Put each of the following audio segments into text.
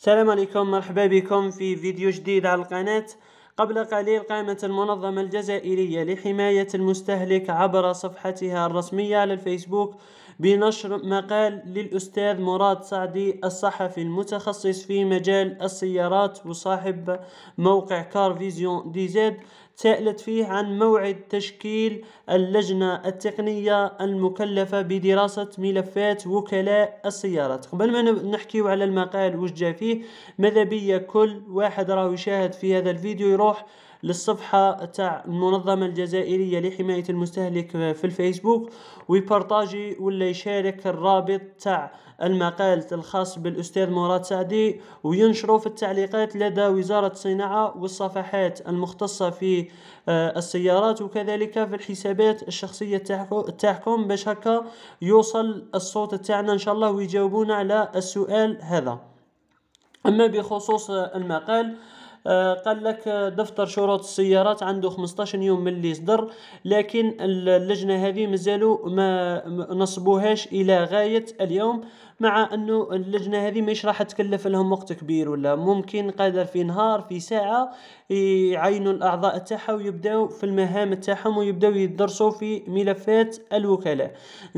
السلام عليكم مرحبا بكم في فيديو جديد على القناة قبل قليل قامت المنظمة الجزائرية لحماية المستهلك عبر صفحتها الرسمية على الفيسبوك بنشر مقال للأستاذ مراد سعدي الصحفي المتخصص في مجال السيارات وصاحب موقع كار فيزيون دي زد سألت فيه عن موعد تشكيل اللجنة التقنية المكلفة بدراسة ملفات وكلاء السيارات قبل ما نحكيو على المقال وش جا فيه ماذا بيا كل واحد راه يشاهد في هذا الفيديو يروح للصفحة تاع المنظمة الجزائرية لحماية المستهلك في الفيسبوك ويبرتاجي ولا يشارك الرابط تاع المقال الخاص بالأستاذ مراد سعدي وينشره في التعليقات لدى وزارة الصناعة والصفحات المختصة في آه، السيارات وكذلك في الحسابات الشخصية تاعكم باش هكا يوصل الصوت تاعنا ان شاء الله ويجاوبونا على السؤال هذا اما بخصوص المقال آه، قال لك دفتر شروط السيارات عنده 15 يوم من اللي صدر لكن اللجنه هذه مازالوا ما نصبوهاش الى غايه اليوم مع انه اللجنه هذه مش راح تكلف لهم وقت كبير ولا ممكن قادر في نهار في ساعه يعينوا الاعضاء تاعها ويبداو في المهام تاعهم ويبداو يدرسوا في ملفات الوكلاء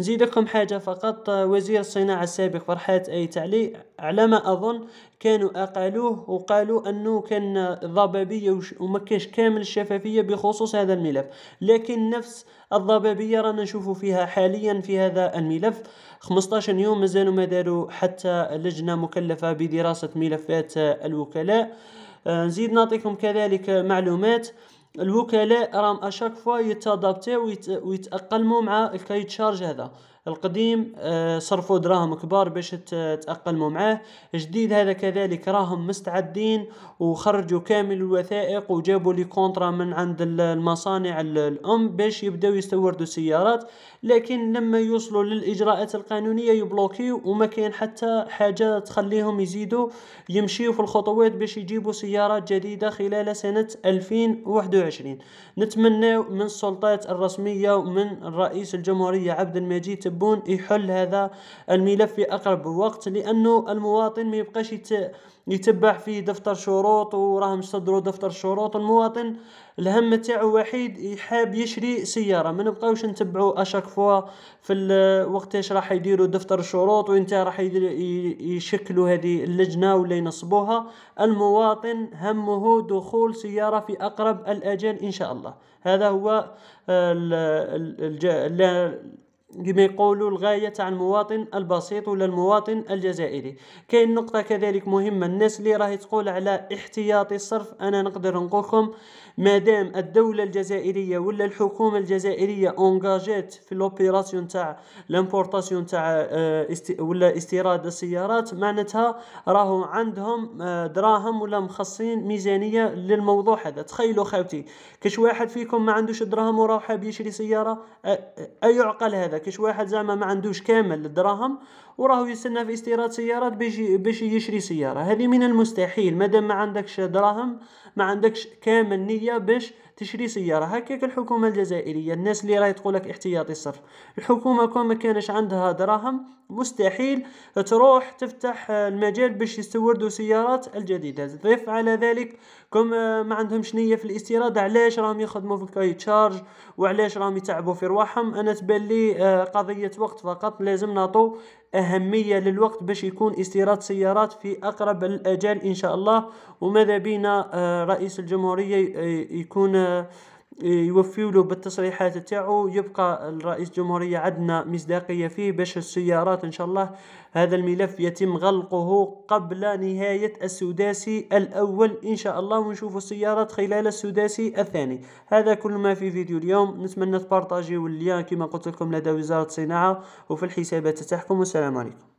لكم حاجه فقط وزير الصناعه السابق فرحات ايت علي على ما اظن كانوا اقالوه وقالوا انه كان ضبابيه وما كامل الشفافيه بخصوص هذا الملف لكن نفس الضبابية رانا نشوفوا فيها حاليا في هذا الملف 15 يوم مازالوا ما داروا حتى لجنة مكلفة بدراسة ملفات الوكلاء آه، نزيد نعطيكم كذلك معلومات الوكلاء راهم اشاك فوا يتادابتيو ويتاقلموا مع الكايت شارج هذا القديم آه، صرفوا دراهم كبار باش تأقلموا معاه جديد هذا كذلك راهم مستعدين وخرجوا كامل الوثائق وجابوا لي كونترا من عند المصانع الأم باش يبداو يستوردوا سيارات لكن لما يوصلوا للإجراءات القانونية يبلوكيو وما كاين حتى حاجة تخليهم يزيدوا يمشيوا في الخطوات باش يجيبوا سيارات جديدة خلال سنة 2021 نتمنى من السلطات الرسمية ومن الرئيس الجمهورية عبد المجيد يحبون يحل هذا الملف في اقرب وقت لانه المواطن ما يبقاش يتبع في دفتر شروط وراهم مصدروا دفتر شروط المواطن الهم تاعو وحيد يحاب يشري سياره ما نبقاوش نتبعوا اشاك فوا في وقتاش راح يديروا دفتر الشروط وانت راح يشكلوا هذه اللجنه ولا ينصبوها المواطن همه دخول سياره في اقرب الاجال ان شاء الله هذا هو ال ال ال كما يقولوا الغاية تاع المواطن البسيط ولا المواطن الجزائري كاين نقطة كذلك مهمة الناس اللي راهي تقول على احتياطي الصرف أنا نقدر نقولكم مادام الدولة الجزائرية ولا الحكومة الجزائرية اونجاجات في لوبيراسيون تاع لامبورتاسيون تاع آه، ولا استيراد السيارات معناتها راهو عندهم آه، دراهم ولا مخصصين ميزانية للموضوع هذا تخيلوا خاوتي كش واحد فيكم ما عندوش دراهم وراه حاب يشري سيارة آه، أيعقل هذا كاش واحد زعما ما عندوش كامل الدراهم وراهو يستنى في استيراد سيارات باش باش يشري سياره هذه من المستحيل مادام ما عندكش دراهم ما عندكش كامل نيه باش تشري سياره هكاك الحكومه الجزائريه الناس اللي راهي تقول لك احتياطي الصرف الحكومه كون ما كانش عندها دراهم مستحيل تروح تفتح المجال باش يستوردوا سيارات الجديده ضيف على ذلك كون ما عندهمش نيه في الاستيراد علاش راهم يخدموا في الكاي تشارج وعلاش راهم يتعبوا في رواحهم انا تبان لي آه، قضيه وقت فقط لازم نعطوا أهمية للوقت باش يكون استيراد سيارات في أقرب الأجال إن شاء الله وماذا بينا آه، رئيس الجمهورية آه، يكون يوفيوا له بالتصريحات تاعو يبقى الرئيس الجمهورية عندنا مصداقية فيه باش السيارات إن شاء الله هذا الملف يتم غلقه قبل نهاية السداسي الأول إن شاء الله ونشوف السيارات خلال السداسي الثاني هذا كل ما في فيديو اليوم نتمنى تبارطاجيو اللين كما قلت لكم لدى وزارة الصناعة وفي الحسابات تاعكم والسلام عليكم